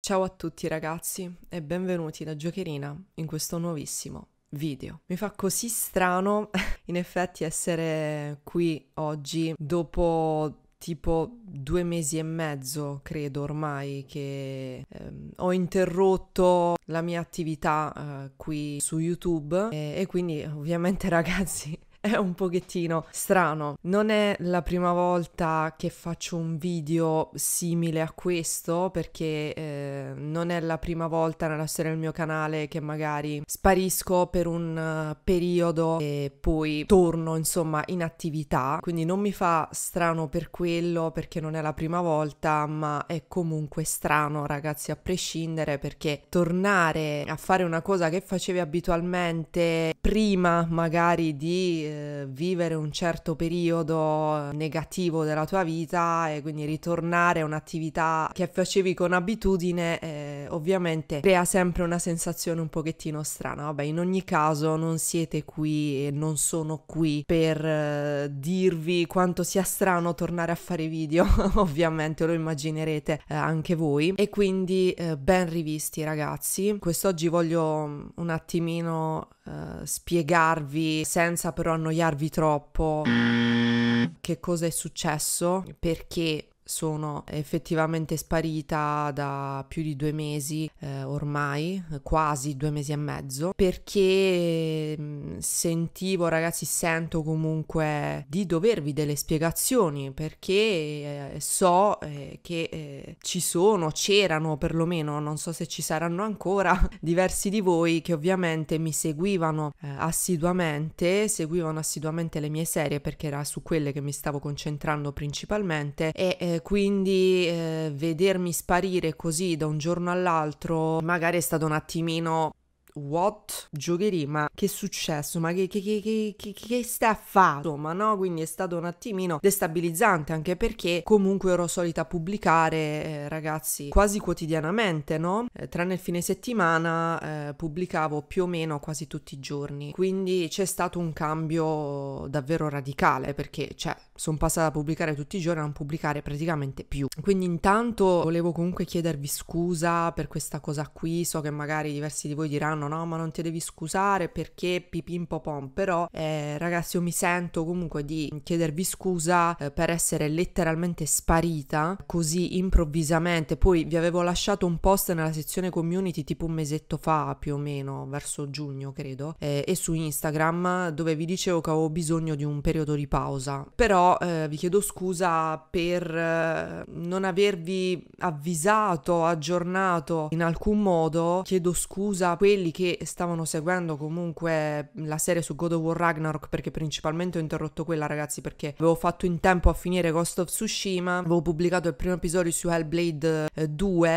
Ciao a tutti ragazzi e benvenuti da Giocherina in questo nuovissimo video. Mi fa così strano in effetti essere qui oggi dopo tipo due mesi e mezzo credo ormai che ehm, ho interrotto la mia attività eh, qui su YouTube e, e quindi ovviamente ragazzi è un pochettino strano. Non è la prima volta che faccio un video simile a questo perché eh, non è la prima volta nella storia del mio canale che magari sparisco per un eh, periodo e poi torno insomma in attività, quindi non mi fa strano per quello perché non è la prima volta, ma è comunque strano ragazzi a prescindere perché tornare a fare una cosa che facevi abitualmente prima magari di eh, eh, vivere un certo periodo negativo della tua vita e quindi ritornare a un'attività che facevi con abitudine, eh, ovviamente crea sempre una sensazione un pochettino strana. Vabbè, in ogni caso non siete qui e non sono qui per eh, dirvi quanto sia strano tornare a fare video, ovviamente lo immaginerete eh, anche voi. E quindi eh, ben rivisti ragazzi. Quest'oggi voglio mm, un attimino spiegarvi senza però annoiarvi troppo che cosa è successo perché sono effettivamente sparita da più di due mesi eh, ormai, quasi due mesi e mezzo, perché mm, sentivo, ragazzi, sento comunque di dovervi delle spiegazioni, perché eh, so eh, che eh, ci sono, c'erano perlomeno, non so se ci saranno ancora, diversi di voi che ovviamente mi seguivano eh, assiduamente, seguivano assiduamente le mie serie perché era su quelle che mi stavo concentrando principalmente e eh, eh, quindi eh, vedermi sparire così da un giorno all'altro magari è stato un attimino what? Giocherì, ma che è successo? Ma che, che, che, che, che sta fatto? Ma no, quindi è stato un attimino destabilizzante anche perché comunque ero solita pubblicare, eh, ragazzi, quasi quotidianamente, no? Eh, tranne il fine settimana eh, pubblicavo più o meno quasi tutti i giorni. Quindi c'è stato un cambio davvero radicale perché, cioè, sono passata a pubblicare tutti i giorni a non pubblicare praticamente più. Quindi intanto volevo comunque chiedervi scusa per questa cosa qui, so che magari diversi di voi diranno no ma non ti devi scusare perché pipim popom, però eh, ragazzi io mi sento comunque di chiedervi scusa eh, per essere letteralmente sparita così improvvisamente, poi vi avevo lasciato un post nella sezione community tipo un mesetto fa più o meno, verso giugno credo, eh, e su Instagram dove vi dicevo che avevo bisogno di un periodo di pausa, però eh, vi chiedo scusa per eh, non avervi avvisato, aggiornato in alcun modo. Chiedo scusa a quelli che stavano seguendo comunque la serie su God of War Ragnarok perché principalmente ho interrotto quella, ragazzi, perché avevo fatto in tempo a finire Ghost of Tsushima, avevo pubblicato il primo episodio su Hellblade eh, 2,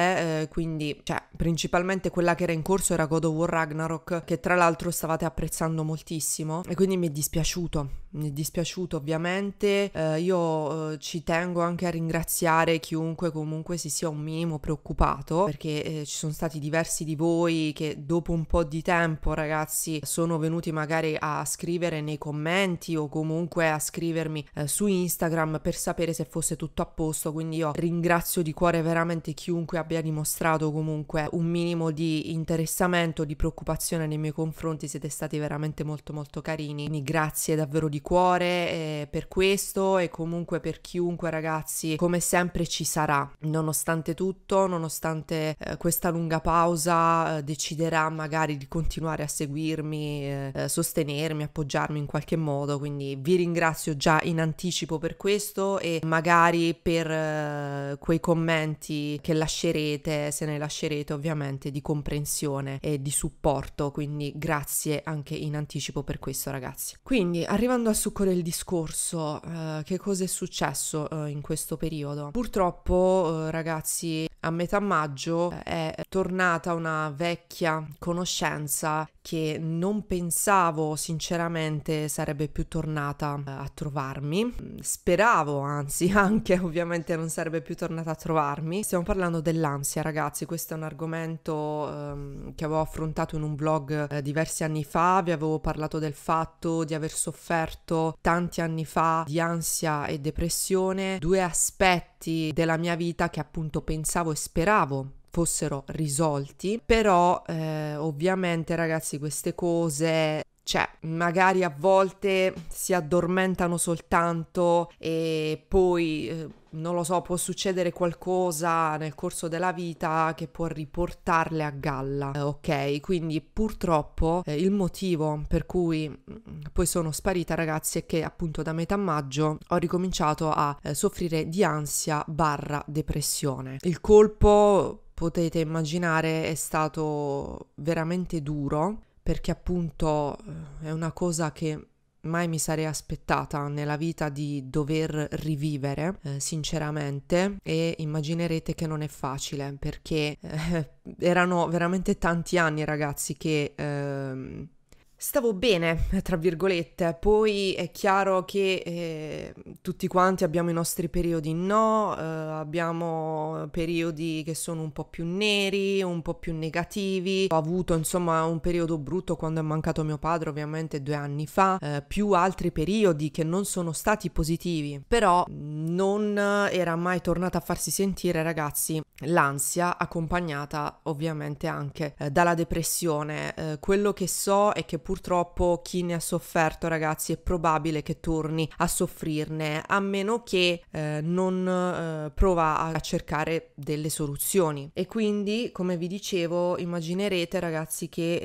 eh, quindi cioè principalmente quella che era in corso era God of War Ragnarok che tra l'altro stavate apprezzando moltissimo e quindi mi è dispiaciuto, mi è dispiaciuto ovviamente eh, io eh, ci tengo anche a ringraziare chiunque comunque si sia un minimo preoccupato perché eh, ci sono stati diversi di voi che dopo un po' di tempo ragazzi sono venuti magari a scrivere nei commenti o comunque a scrivermi eh, su Instagram per sapere se fosse tutto a posto quindi io ringrazio di cuore veramente chiunque abbia dimostrato comunque un minimo di interessamento di preoccupazione nei miei confronti siete stati veramente molto molto carini quindi grazie davvero di cuore eh, per questo questo e comunque per chiunque ragazzi come sempre ci sarà. Nonostante tutto, nonostante eh, questa lunga pausa eh, deciderà magari di continuare a seguirmi, eh, eh sostenermi, appoggiarmi in qualche modo, quindi vi ringrazio già in anticipo per questo e magari per eh, quei commenti che lascerete, se ne lascerete ovviamente di comprensione e di supporto, quindi grazie anche in anticipo per questo ragazzi. Quindi arrivando al succo del discorso, eh, eh, che cosa è successo uh, in questo periodo. Purtroppo, uh, ragazzi, a metà maggio è tornata una vecchia conoscenza che non pensavo sinceramente sarebbe più tornata eh, a trovarmi, mm, speravo anzi anche ovviamente non sarebbe più tornata a trovarmi. Stiamo parlando dell'ansia ragazzi, questo è un argomento ehm, che avevo affrontato in un blog eh, diversi anni fa, vi avevo parlato del fatto di aver sofferto tanti anni fa di ansia e depressione, due aspetti della mia vita che appunto pensavo e speravo fossero risolti, però eh, ovviamente ragazzi queste cose cioè, magari a volte si addormentano soltanto e poi, eh, non lo so, può succedere qualcosa nel corso della vita che può riportarle a galla, eh, ok? Quindi purtroppo eh, il motivo per cui mm, poi sono sparita, ragazzi, è che appunto da metà maggio ho ricominciato a eh, soffrire di ansia barra depressione. Il colpo potete immaginare è stato veramente duro perché appunto eh, è una cosa che mai mi sarei aspettata nella vita di dover rivivere, eh, sinceramente, e immaginerete che non è facile perché eh, erano veramente tanti anni ragazzi che... Eh, Stavo bene, tra virgolette, poi è chiaro che eh, tutti quanti abbiamo i nostri periodi no, eh, abbiamo periodi che sono un po' più neri, un po' più negativi, ho avuto insomma un periodo brutto quando è mancato mio padre ovviamente due anni fa, eh, più altri periodi che non sono stati positivi, però non era mai tornata a farsi sentire ragazzi l'ansia accompagnata ovviamente anche eh, dalla depressione, eh, quello che so è che pur purtroppo chi ne ha sofferto ragazzi è probabile che torni a soffrirne a meno che eh, non eh, prova a cercare delle soluzioni e quindi come vi dicevo immaginerete ragazzi che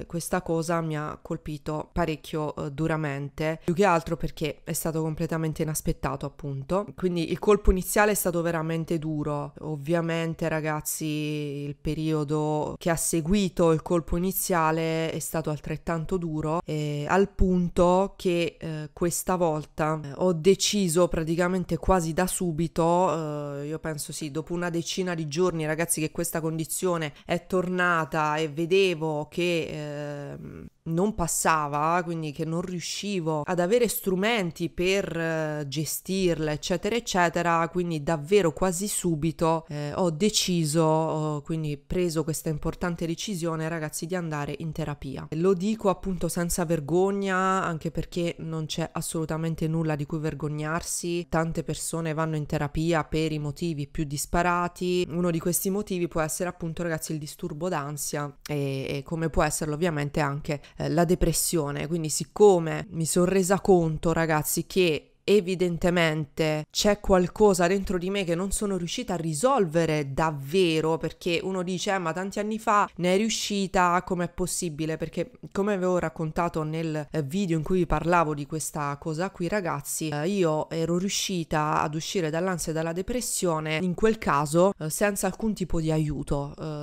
eh, questa cosa mi ha colpito parecchio eh, duramente più che altro perché è stato completamente inaspettato appunto quindi il colpo iniziale è stato veramente duro ovviamente ragazzi il periodo che ha seguito il colpo iniziale è stato altrettanto tanto duro eh, al punto che eh, questa volta eh, ho deciso praticamente quasi da subito, eh, io penso sì, dopo una decina di giorni ragazzi che questa condizione è tornata e vedevo che ehm, non passava, quindi che non riuscivo ad avere strumenti per eh, gestirla, eccetera, eccetera, quindi davvero quasi subito eh, ho deciso, quindi preso questa importante decisione, ragazzi, di andare in terapia. Lo dico appunto senza vergogna, anche perché non c'è assolutamente nulla di cui vergognarsi. Tante persone vanno in terapia per i motivi più disparati. Uno di questi motivi può essere appunto, ragazzi, il disturbo d'ansia e, e come può esserlo ovviamente anche eh, la depressione. Quindi siccome mi sono resa conto, ragazzi, che evidentemente c'è qualcosa dentro di me che non sono riuscita a risolvere davvero perché uno dice eh, ma tanti anni fa ne è riuscita come è possibile perché come avevo raccontato nel eh, video in cui vi parlavo di questa cosa qui ragazzi eh, io ero riuscita ad uscire dall'ansia e dalla depressione in quel caso eh, senza alcun tipo di aiuto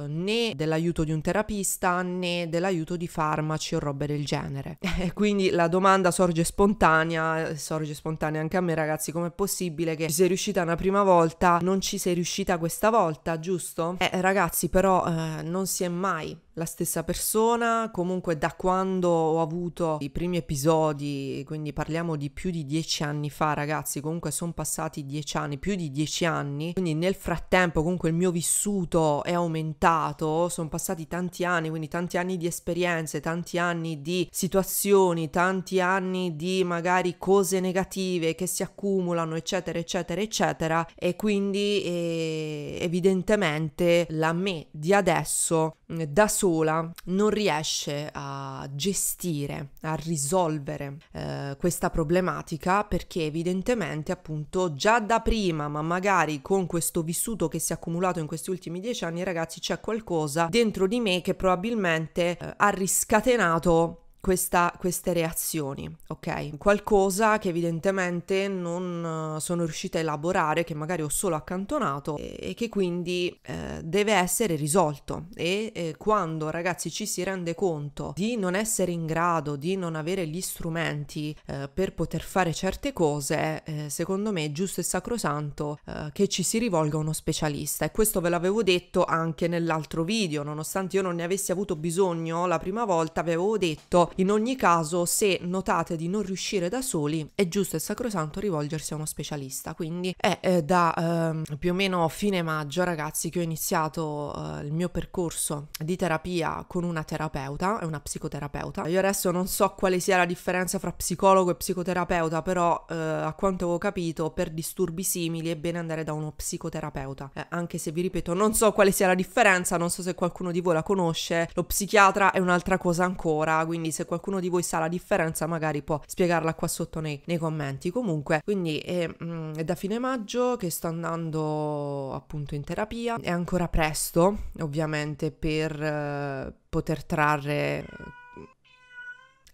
né dell'aiuto di un terapista né dell'aiuto di farmaci o robe del genere quindi la domanda sorge spontanea sorge spontanea neanche a me ragazzi com'è possibile che ci sei riuscita una prima volta non ci sei riuscita questa volta giusto? Eh ragazzi però eh, non si è mai la stessa persona, comunque da quando ho avuto i primi episodi, quindi parliamo di più di dieci anni fa ragazzi, comunque sono passati dieci anni, più di dieci anni, quindi nel frattempo comunque il mio vissuto è aumentato, sono passati tanti anni, quindi tanti anni di esperienze, tanti anni di situazioni, tanti anni di magari cose negative, negative che si accumulano, eccetera, eccetera, eccetera. E quindi eh, evidentemente la me di adesso mm, da sola non riesce a gestire, a risolvere eh, questa problematica perché evidentemente appunto già da prima, ma magari con questo vissuto che si è accumulato in questi ultimi dieci anni, ragazzi, c'è qualcosa dentro di me che probabilmente eh, ha riscatenato questa, queste reazioni, ok? Qualcosa che evidentemente non eh, sono riuscita a elaborare, che magari ho solo accantonato e, e che quindi eh, deve essere risolto. E eh, quando ragazzi ci si rende conto di non essere in grado, di non avere gli strumenti eh, per poter fare certe cose, eh, secondo me è giusto e sacrosanto eh, che ci si rivolga a uno specialista. E questo ve l'avevo detto anche nell'altro video, nonostante io non ne avessi avuto bisogno la prima volta, avevo detto in ogni caso, se notate di non riuscire da soli, è giusto e sacrosanto rivolgersi a uno specialista. Quindi è eh, da eh, più o meno fine maggio, ragazzi, che ho iniziato eh, il mio percorso di terapia con una terapeuta, è una psicoterapeuta. Io adesso non so quale sia la differenza fra psicologo e psicoterapeuta, però eh, a quanto avevo capito, per disturbi simili è bene andare da uno psicoterapeuta. Eh, anche se vi ripeto, non so quale sia la differenza, non so se qualcuno di voi la conosce, lo psichiatra è un'altra cosa ancora, quindi se se qualcuno di voi sa la differenza magari può spiegarla qua sotto nei, nei commenti. Comunque, quindi è, mm, è da fine maggio che sto andando appunto in terapia, è ancora presto ovviamente per... Eh, poter trarre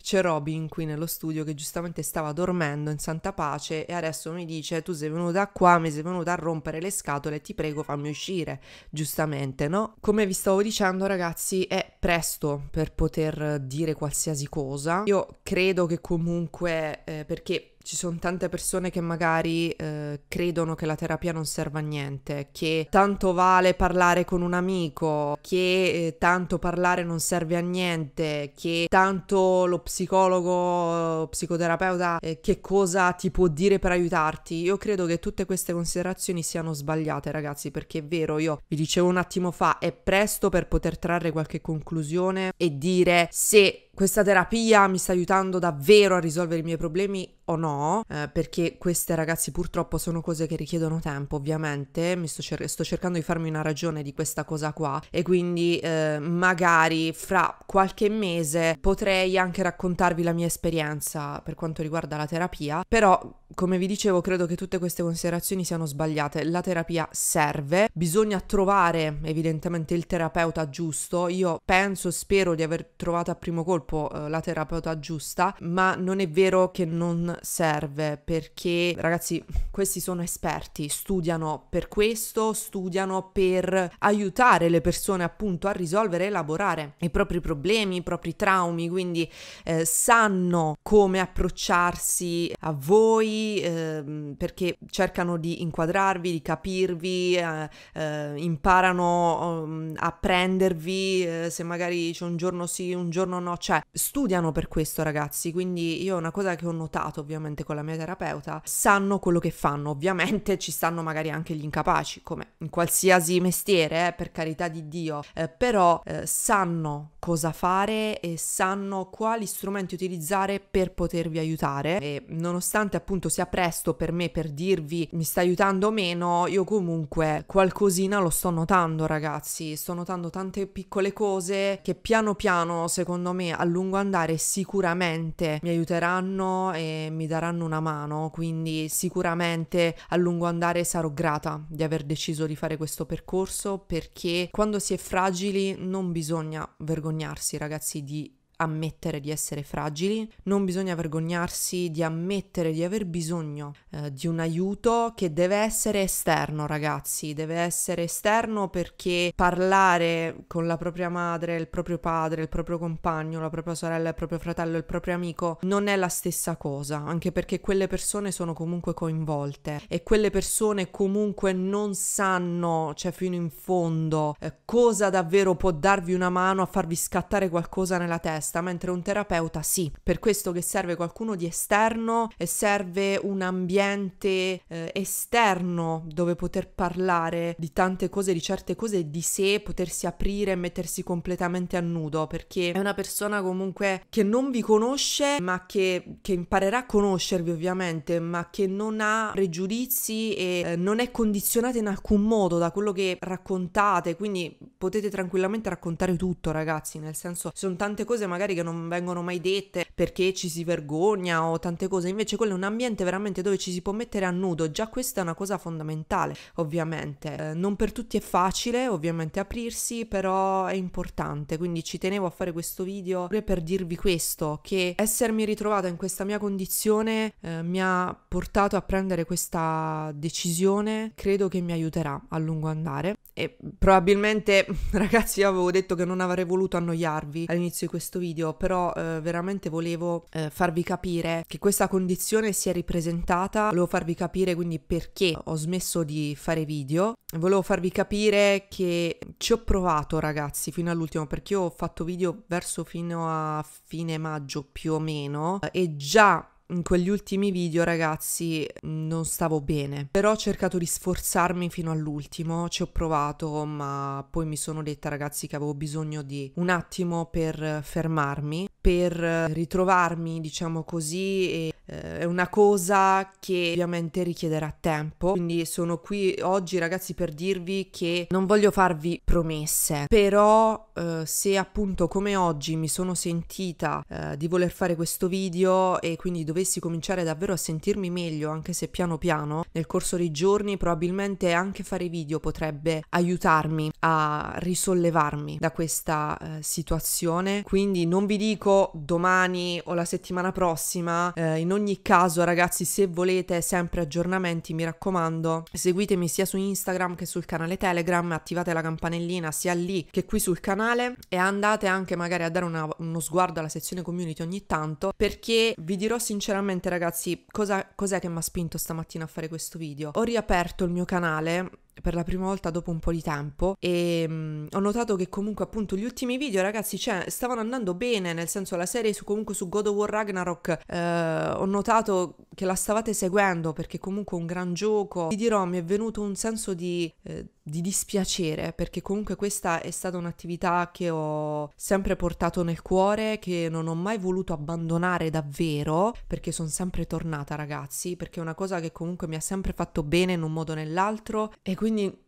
c'è Robin qui nello studio che giustamente stava dormendo in santa pace e adesso mi dice tu sei venuta qua, mi sei venuta a rompere le scatole, ti prego fammi uscire, giustamente, no? Come vi stavo dicendo ragazzi è presto per poter dire qualsiasi cosa, io credo che comunque eh, perché ci sono tante persone che magari eh, credono che la terapia non serva a niente, che tanto vale parlare con un amico, che eh, tanto parlare non serve a niente, che tanto lo psicologo, psicoterapeuta, eh, che cosa ti può dire per aiutarti. Io credo che tutte queste considerazioni siano sbagliate, ragazzi, perché è vero, io vi dicevo un attimo fa, è presto per poter trarre qualche conclusione e dire se questa terapia mi sta aiutando davvero a risolvere i miei problemi o no, eh, perché queste ragazzi purtroppo sono cose che richiedono tempo ovviamente, mi sto, cer- sto cercando di farmi una ragione di questa cosa qua e quindi eh, magari fra qualche mese potrei anche raccontarvi la mia esperienza per quanto riguarda la terapia, però come vi dicevo, credo che tutte queste considerazioni siano sbagliate. La terapia serve, bisogna trovare evidentemente il terapeuta giusto. Io penso, spero di aver trovato a primo colpo eh, la terapeuta giusta, ma non è vero che non serve perché ragazzi, questi sono esperti, studiano per questo, studiano per aiutare le persone appunto a risolvere e elaborare i propri problemi, i propri traumi, quindi eh, sanno come approcciarsi a voi voi ehm, perché cercano di inquadrarvi, di capirvi, eh, eh, imparano ehm, a prendervi eh, se magari c'è un giorno sì, un giorno no, cioè studiano per questo ragazzi, quindi io una cosa che ho notato ovviamente con la mia terapeuta, sanno quello che fanno, ovviamente ci stanno magari anche gli incapaci, come in qualsiasi mestiere, eh, per carità di Dio, eh, però sanno cosa fare e sanno quali strumenti utilizzare per potervi aiutare e nonostante appunto sia presto per me per dirvi mi sta aiutando o meno, io comunque qualcosina lo sto notando ragazzi, sto notando tante piccole cose che piano piano secondo me a lungo andare sicuramente mi aiuteranno e mi daranno una mano, quindi sicuramente a lungo andare sarò grata di aver deciso di fare questo percorso perché quando si è fragili non bisogna vergognarsi vergognarsi, ragazzi, di ammettere di essere fragili, non bisogna vergognarsi di ammettere di aver bisogno eh, di un aiuto che deve essere esterno, ragazzi, deve essere esterno perché parlare con la propria madre, il proprio padre, il proprio compagno, la propria sorella, il proprio fratello, il proprio amico non è la stessa cosa, anche perché quelle persone sono comunque coinvolte e quelle persone comunque non sanno, cioè fino in fondo, eh, cosa davvero può darvi una mano a farvi scattare qualcosa nella testa testa, mentre un terapeuta sì. Per questo che serve qualcuno di esterno e serve un ambiente eh, esterno dove poter parlare di tante cose, di certe cose, di sé, potersi aprire e mettersi completamente a nudo, perché è una persona comunque che non vi conosce, ma che, che imparerà a conoscervi ovviamente, ma che non ha pregiudizi e eh, non è condizionata in alcun modo da quello che raccontate, quindi potete tranquillamente raccontare tutto ragazzi, nel senso sono tante cose ma magari che non vengono mai dette perché ci si vergogna o tante cose, invece quello è un ambiente veramente dove ci si può mettere a nudo, già questa è una cosa fondamentale ovviamente, eh, non per tutti è facile ovviamente aprirsi, però è importante, quindi ci tenevo a fare questo video pure per dirvi questo, che essermi ritrovata in questa mia condizione eh, mi ha portato a prendere questa decisione, credo che mi aiuterà a lungo andare e probabilmente, ragazzi, io avevo detto che non avrei voluto annoiarvi all'inizio di questo video, però eh, veramente volevo eh, farvi capire che questa condizione si è ripresentata, volevo farvi capire quindi perché ho smesso di fare video, volevo farvi capire che ci ho provato, ragazzi, fino all'ultimo, perché io ho fatto video verso fino a fine maggio più o meno e già in quegli ultimi video, ragazzi, non stavo bene. Però ho cercato di sforzarmi fino all'ultimo, ci ho provato, ma poi mi sono detta, ragazzi, che avevo bisogno di un attimo per fermarmi per eh, ritrovarmi, diciamo così, e, eh, è una cosa che ovviamente richiederà tempo. Quindi sono qui oggi ragazzi per dirvi che non voglio farvi promesse, però eh, se appunto come oggi mi sono sentita eh, di voler fare questo video e quindi dovessi cominciare davvero a sentirmi meglio, anche se piano piano, nel corso dei giorni probabilmente anche fare video potrebbe aiutarmi a risollevarmi da questa eh, situazione. Quindi non vi dico domani o la settimana prossima. Eh, in ogni caso, ragazzi, se volete sempre aggiornamenti, mi raccomando, seguitemi sia su Instagram che sul canale Telegram, attivate la campanellina sia lì che qui sul canale e andate anche magari a dare una, uno sguardo alla sezione community ogni tanto perché vi dirò sinceramente, ragazzi, cosa, cos'è che mi ha spinto stamattina a fare questo video. Ho riaperto il mio canale per la prima volta dopo un po' di tempo e mh, mm, ho notato che comunque appunto gli ultimi video ragazzi cioè, stavano andando bene nel senso la serie su, comunque su God of War Ragnarok eh, ho notato che la stavate seguendo perché comunque è un gran gioco vi dirò mi è venuto un senso di, eh, di dispiacere perché comunque questa è stata un'attività che ho sempre portato nel cuore che non ho mai voluto abbandonare davvero perché sono sempre tornata ragazzi perché è una cosa che comunque mi ha sempre fatto bene in un modo o nell'altro e quindi quindi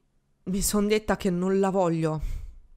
mi sono detta che non la voglio,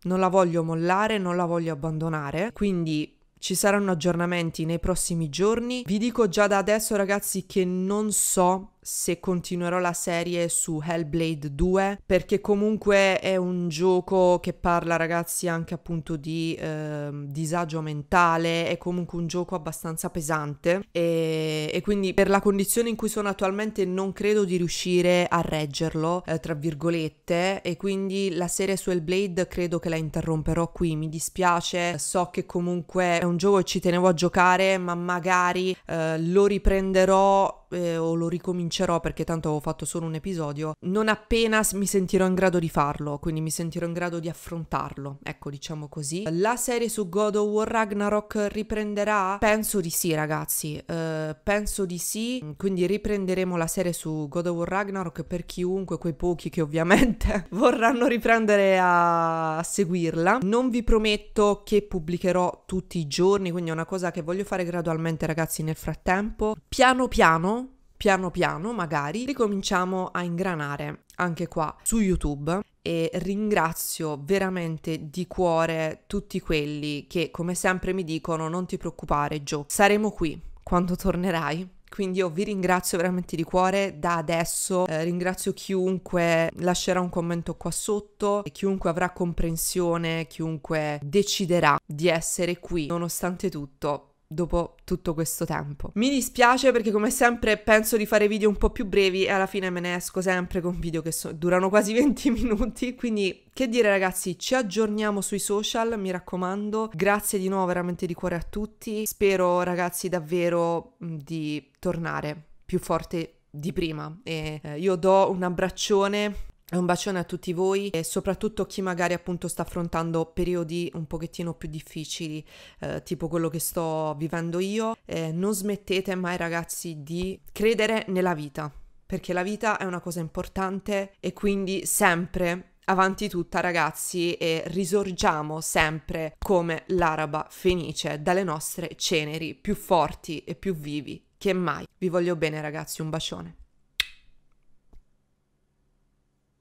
non la voglio mollare, non la voglio abbandonare, quindi ci saranno aggiornamenti nei prossimi giorni. Vi dico già da adesso ragazzi che non so se continuerò la serie su Hellblade 2 perché comunque è un gioco che parla ragazzi anche appunto di eh, disagio mentale è comunque un gioco abbastanza pesante e, e, quindi per la condizione in cui sono attualmente non credo di riuscire a reggerlo eh, tra virgolette e quindi la serie su Hellblade credo che la interromperò qui mi dispiace so che comunque è un gioco che ci tenevo a giocare ma magari eh, lo riprenderò eh, o lo ricomincerò perché tanto ho fatto solo un episodio, non appena mi sentirò in grado di farlo, quindi mi sentirò in grado di affrontarlo, ecco diciamo così. La serie su God of War Ragnarok riprenderà? Penso di sì ragazzi, eh, penso di sì, quindi riprenderemo la serie su God of War Ragnarok per chiunque, quei pochi che ovviamente vorranno riprendere a, a seguirla. Non vi prometto che pubblicherò tutti i giorni, quindi è una cosa che voglio fare gradualmente ragazzi nel frattempo. Piano piano piano piano magari ricominciamo a ingranare anche qua su YouTube e ringrazio veramente di cuore tutti quelli che come sempre mi dicono non ti preoccupare Joe, saremo qui quando tornerai. Quindi io vi ringrazio veramente di cuore da adesso, eh, ringrazio chiunque lascerà un commento qua sotto, e chiunque avrà comprensione, chiunque deciderà di essere qui nonostante tutto dopo tutto questo tempo. Mi dispiace perché come sempre penso di fare video un po' più brevi e alla fine me ne esco sempre con video che so durano quasi 20 minuti, quindi che dire ragazzi, ci aggiorniamo sui social, mi raccomando. Grazie di nuovo veramente di cuore a tutti. Spero ragazzi davvero di tornare più forte di prima e eh, io do un abbraccione un bacione a tutti voi e soprattutto chi magari appunto sta affrontando periodi un pochettino più difficili, eh, tipo quello che sto vivendo io. Eh, non smettete mai ragazzi di credere nella vita, perché la vita è una cosa importante e quindi sempre avanti tutta ragazzi e risorgiamo sempre come l'araba fenice dalle nostre ceneri più forti e più vivi che mai. Vi voglio bene ragazzi, un bacione.